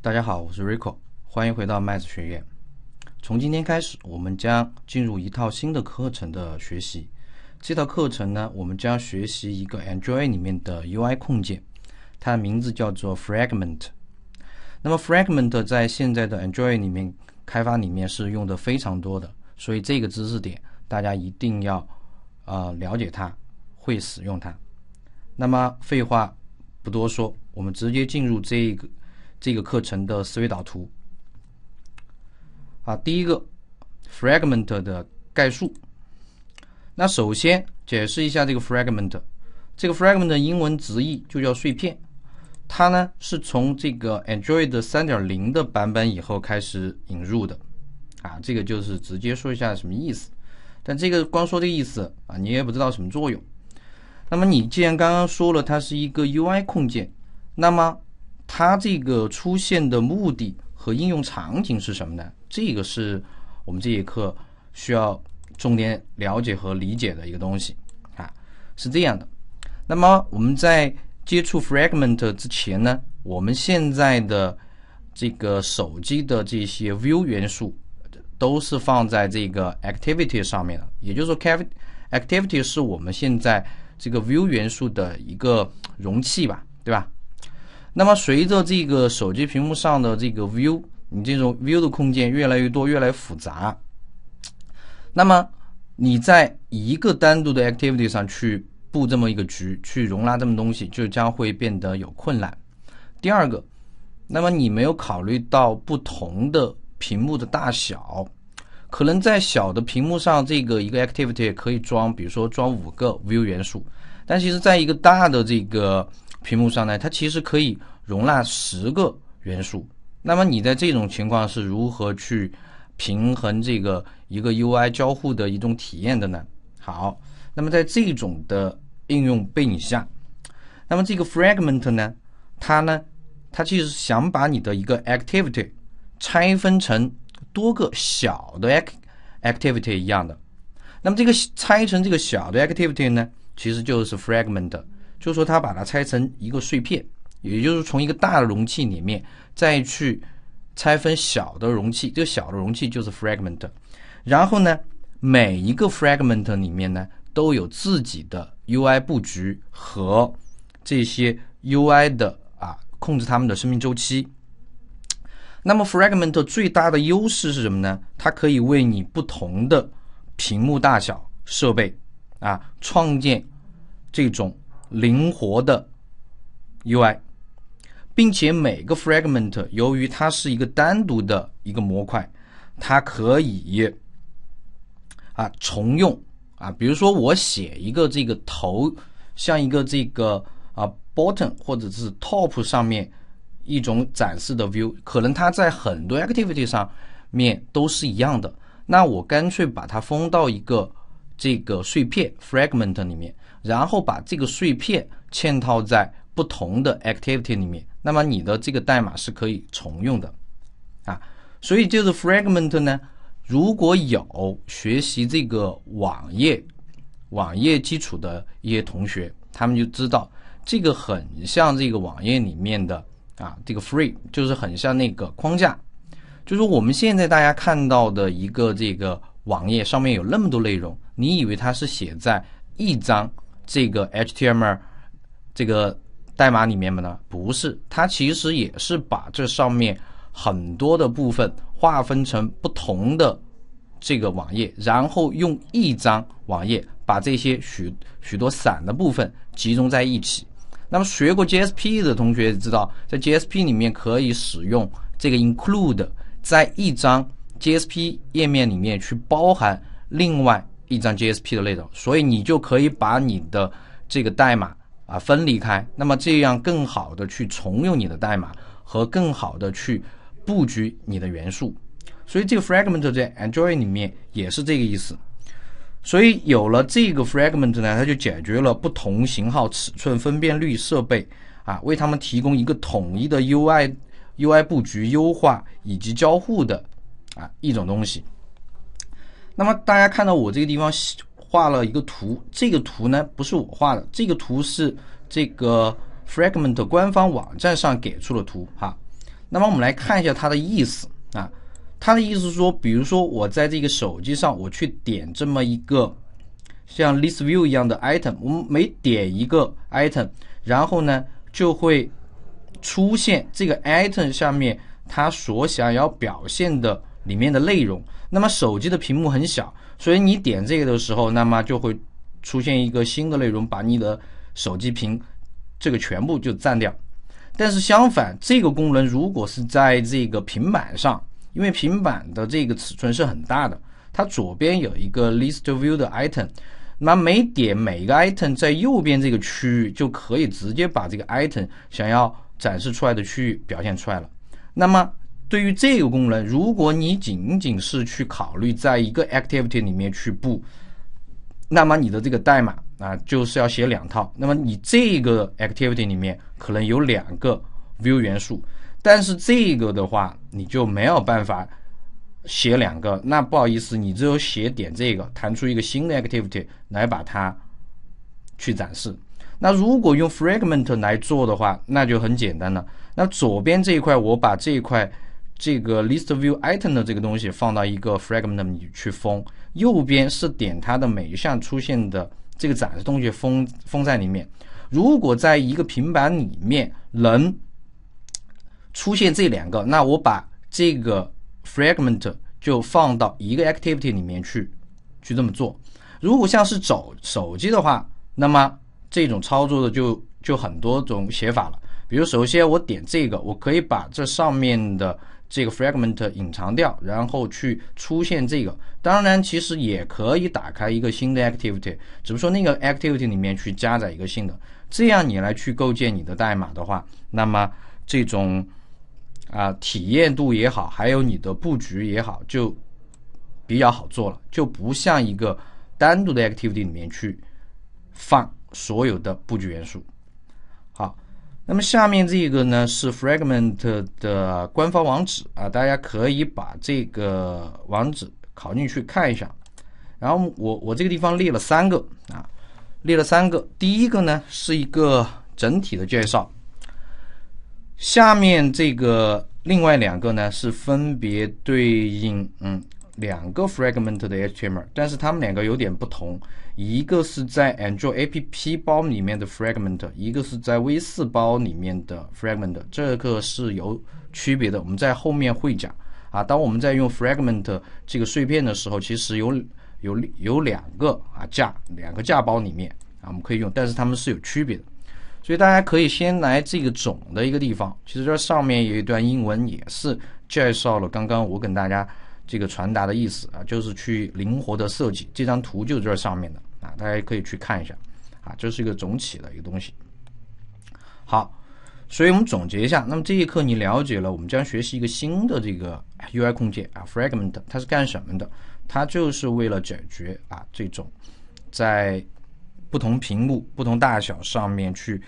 大家好，我是 Rico，欢迎回到麦子学院。从今天开始，我们将进入一套新的课程的学习。这套课程呢，我们将学习一个 Android 里面的 UI 控件，它的名字叫做 Fragment。那么 Fragment 在现在的 Android 里面开发里面是用的非常多的，所以这个知识点大家一定要啊了解它，会使用它。那么废话不多说，我们直接进入这一个。这个课程的思维导图，啊，第一个 fragment 的概述。那首先解释一下这个 fragment，这个 fragment 的英文直译就叫碎片，它呢是从这个 Android 三点零的版本以后开始引入的，啊，这个就是直接说一下什么意思。但这个光说这个意思啊，你也不知道什么作用。那么你既然刚刚说了它是一个 UI 控件，那么它这个出现的目的和应用场景是什么呢？这个是我们这节课需要重点了解和理解的一个东西啊。是这样的，那么我们在接触 fragment 之前呢，我们现在的这个手机的这些 view 元素都是放在这个 activity 上面的，也就是说 activity 是我们现在这个 view 元素的一个容器吧，对吧？那么随着这个手机屏幕上的这个 view，你这种 view 的空间越来越多、越来越复杂，那么你在一个单独的 activity 上去布这么一个局，去容纳这么东西，就将会变得有困难。第二个，那么你没有考虑到不同的屏幕的大小，可能在小的屏幕上，这个一个 activity 可以装，比如说装五个 view 元素。但其实，在一个大的这个屏幕上呢，它其实可以容纳十个元素。那么你在这种情况是如何去平衡这个一个 UI 交互的一种体验的呢？好，那么在这种的应用背景下，那么这个 fragment 呢，它呢，它其实想把你的一个 activity 拆分成多个小的 act activity 一样的。那么这个拆成这个小的 activity 呢？其实就是 fragment，就是说它把它拆成一个碎片，也就是从一个大的容器里面再去拆分小的容器，这个小的容器就是 fragment。然后呢，每一个 fragment 里面呢都有自己的 UI 布局和这些 UI 的啊控制它们的生命周期。那么 fragment 最大的优势是什么呢？它可以为你不同的屏幕大小设备。啊，创建这种灵活的 UI，并且每个 fragment 由于它是一个单独的一个模块，它可以啊重用啊。比如说，我写一个这个头，像一个这个啊 button 或者是 top 上面一种展示的 view，可能它在很多 activity 上面都是一样的。那我干脆把它封到一个。这个碎片 fragment 里面，然后把这个碎片嵌套在不同的 activity 里面，那么你的这个代码是可以重用的啊。所以就是 fragment 呢，如果有学习这个网页网页基础的一些同学，他们就知道这个很像这个网页里面的啊，这个 f r e e 就是很像那个框架，就是我们现在大家看到的一个这个。网页上面有那么多内容，你以为它是写在一张这个 HTML 这个代码里面吗？呢？不是，它其实也是把这上面很多的部分划分成不同的这个网页，然后用一张网页把这些许许多散的部分集中在一起。那么学过 JSP 的同学知道，在 JSP 里面可以使用这个 include，在一张。JSP 页面里面去包含另外一张 JSP 的内容，所以你就可以把你的这个代码啊分离开，那么这样更好的去重用你的代码和更好的去布局你的元素。所以这个 fragment 在 Android 里面也是这个意思。所以有了这个 fragment 呢，它就解决了不同型号、尺寸、分辨率设备啊，为他们提供一个统一的 UI、UI 布局优化以及交互的。啊，一种东西。那么大家看到我这个地方画了一个图，这个图呢不是我画的，这个图是这个 Fragment 官方网站上给出的图哈。那么我们来看一下它的意思啊，它的意思是说，比如说我在这个手机上，我去点这么一个像 List View 一样的 Item，我们每点一个 Item，然后呢就会出现这个 Item 下面它所想要表现的。里面的内容，那么手机的屏幕很小，所以你点这个的时候，那么就会出现一个新的内容，把你的手机屏这个全部就占掉。但是相反，这个功能如果是在这个平板上，因为平板的这个尺寸是很大的，它左边有一个 list view 的 item，那每点每一个 item，在右边这个区域就可以直接把这个 item 想要展示出来的区域表现出来了。那么。对于这个功能，如果你仅仅是去考虑在一个 activity 里面去布，那么你的这个代码啊，就是要写两套。那么你这个 activity 里面可能有两个 view 元素，但是这个的话，你就没有办法写两个。那不好意思，你只有写点这个，弹出一个新的 activity 来把它去展示。那如果用 fragment 来做的话，那就很简单了。那左边这一块，我把这一块。这个 list view item 的这个东西放到一个 fragment 里去封，右边是点它的每一项出现的这个展示东西封封在里面。如果在一个平板里面能出现这两个，那我把这个 fragment 就放到一个 activity 里面去去这么做。如果像是走手机的话，那么这种操作的就就很多种写法了。比如首先我点这个，我可以把这上面的。这个 fragment 隐藏掉，然后去出现这个。当然，其实也可以打开一个新的 activity，只不过说那个 activity 里面去加载一个新的，这样你来去构建你的代码的话，那么这种啊体验度也好，还有你的布局也好，就比较好做了，就不像一个单独的 activity 里面去放所有的布局元素。那么下面这个呢是 Fragment 的官方网址啊，大家可以把这个网址拷进去看一下。然后我我这个地方列了三个啊，列了三个。第一个呢是一个整体的介绍，下面这个另外两个呢是分别对应嗯。两个 fragment 的 H M R，但是它们两个有点不同，一个是在 Android A P P 包里面的 fragment，一个是在 V 四包里面的 fragment，这个是有区别的。我们在后面会讲啊，当我们在用 fragment 这个碎片的时候，其实有有有两个啊架两个架包里面啊我们可以用，但是它们是有区别的。所以大家可以先来这个总的一个地方，其实这上面有一段英文也是介绍了刚刚我跟大家。这个传达的意思啊，就是去灵活的设计这张图就这上面的啊，大家可以去看一下啊，这是一个总体的一个东西。好，所以我们总结一下，那么这一课你了解了，我们将学习一个新的这个 UI 空间啊，Fragment，它是干什么的？它就是为了解决啊这种在不同屏幕、不同大小上面去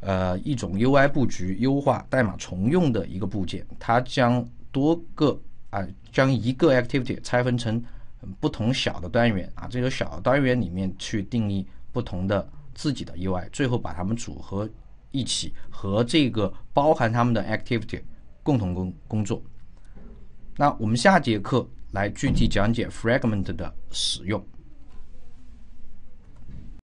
呃一种 UI 布局优化、代码重用的一个部件，它将多个。啊，将一个 activity 拆分成不同小的单元啊，这个小单元里面去定义不同的自己的 UI，最后把它们组合一起和这个包含它们的 activity 共同工工作。那我们下节课来具体讲解 fragment 的使用。